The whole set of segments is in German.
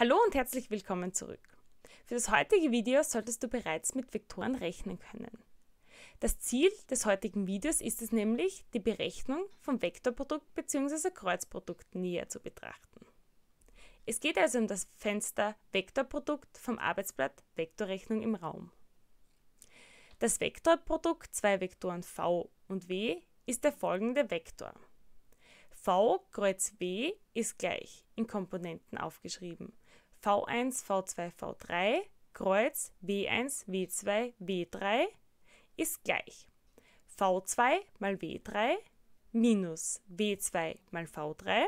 Hallo und herzlich willkommen zurück. Für das heutige Video solltest du bereits mit Vektoren rechnen können. Das Ziel des heutigen Videos ist es nämlich, die Berechnung von Vektorprodukt bzw. Kreuzprodukt näher zu betrachten. Es geht also um das Fenster Vektorprodukt vom Arbeitsblatt Vektorrechnung im Raum. Das Vektorprodukt zwei Vektoren v und w ist der folgende Vektor. v kreuz w ist gleich in Komponenten aufgeschrieben V1, V2, V3, Kreuz W1, W2, W3 ist gleich V2 mal W3 minus W2 mal V3.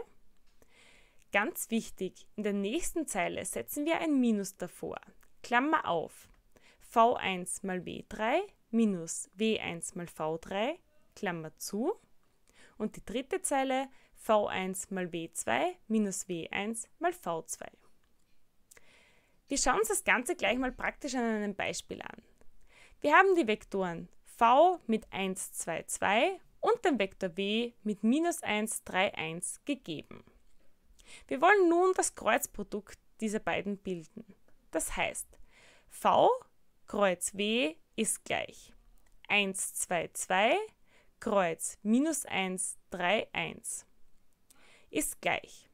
Ganz wichtig, in der nächsten Zeile setzen wir ein Minus davor. Klammer auf. V1 mal W3 minus W1 mal V3, Klammer zu. Und die dritte Zeile V1 mal W2 minus W1 mal V2. Wir schauen uns das Ganze gleich mal praktisch an einem Beispiel an. Wir haben die Vektoren v mit 1, 2, 2 und den Vektor w mit minus 1, 3, 1 gegeben. Wir wollen nun das Kreuzprodukt dieser beiden bilden. Das heißt, v Kreuz w ist gleich 1, 2, 2 Kreuz minus 1, 3, 1 ist gleich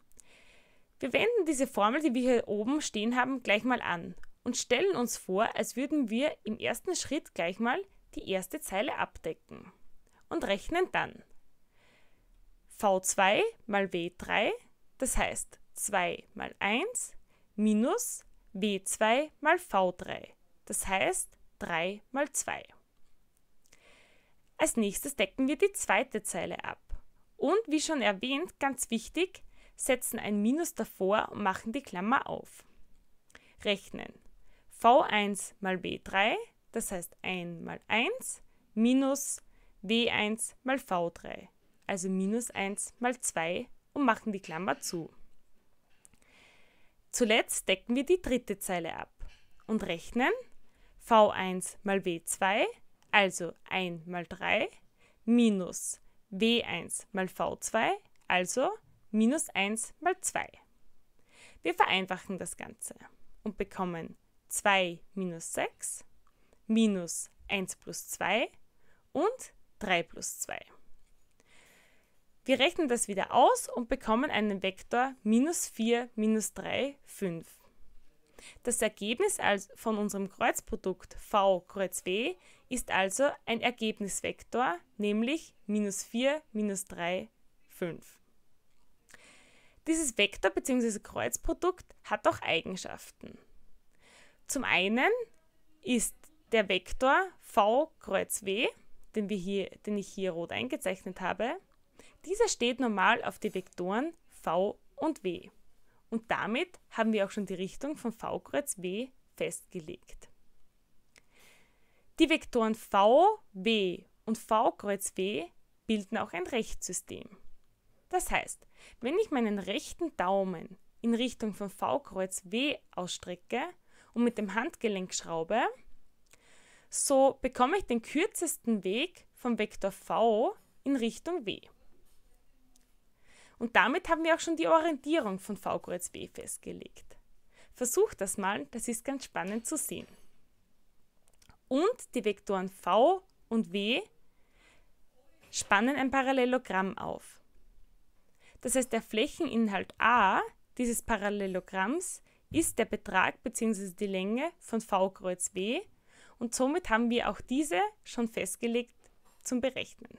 wir wenden diese Formel, die wir hier oben stehen haben, gleich mal an und stellen uns vor, als würden wir im ersten Schritt gleich mal die erste Zeile abdecken und rechnen dann v2 mal w3, das heißt 2 mal 1 minus w2 mal v3, das heißt 3 mal 2. Als nächstes decken wir die zweite Zeile ab. Und wie schon erwähnt, ganz wichtig, setzen ein Minus davor und machen die Klammer auf. Rechnen. V1 mal w 3 das heißt 1 mal 1, minus W1 mal V3, also minus 1 mal 2 und machen die Klammer zu. Zuletzt decken wir die dritte Zeile ab und rechnen V1 mal W2, also 1 mal 3, minus W1 mal V2, also minus 1 mal 2. Wir vereinfachen das Ganze und bekommen 2 minus 6 minus 1 plus 2 und 3 plus 2. Wir rechnen das wieder aus und bekommen einen Vektor minus 4 minus 3, 5. Das Ergebnis von unserem Kreuzprodukt v kreuz w ist also ein Ergebnisvektor, nämlich minus 4 minus 3, 5. Dieses Vektor- bzw. Kreuzprodukt hat auch Eigenschaften. Zum einen ist der Vektor v kreuz w, den, wir hier, den ich hier rot eingezeichnet habe, dieser steht normal auf die Vektoren v und w. Und damit haben wir auch schon die Richtung von v kreuz w festgelegt. Die Vektoren v, w und v kreuz w bilden auch ein Rechtssystem. Das heißt, wenn ich meinen rechten Daumen in Richtung von V-Kreuz W ausstrecke und mit dem Handgelenk schraube, so bekomme ich den kürzesten Weg vom Vektor V in Richtung W. Und damit haben wir auch schon die Orientierung von V kreuz W festgelegt. Versucht das mal, das ist ganz spannend zu sehen. Und die Vektoren V und W spannen ein Parallelogramm auf. Das heißt, der Flächeninhalt a dieses Parallelogramms ist der Betrag bzw. die Länge von v kreuz w und somit haben wir auch diese schon festgelegt zum Berechnen.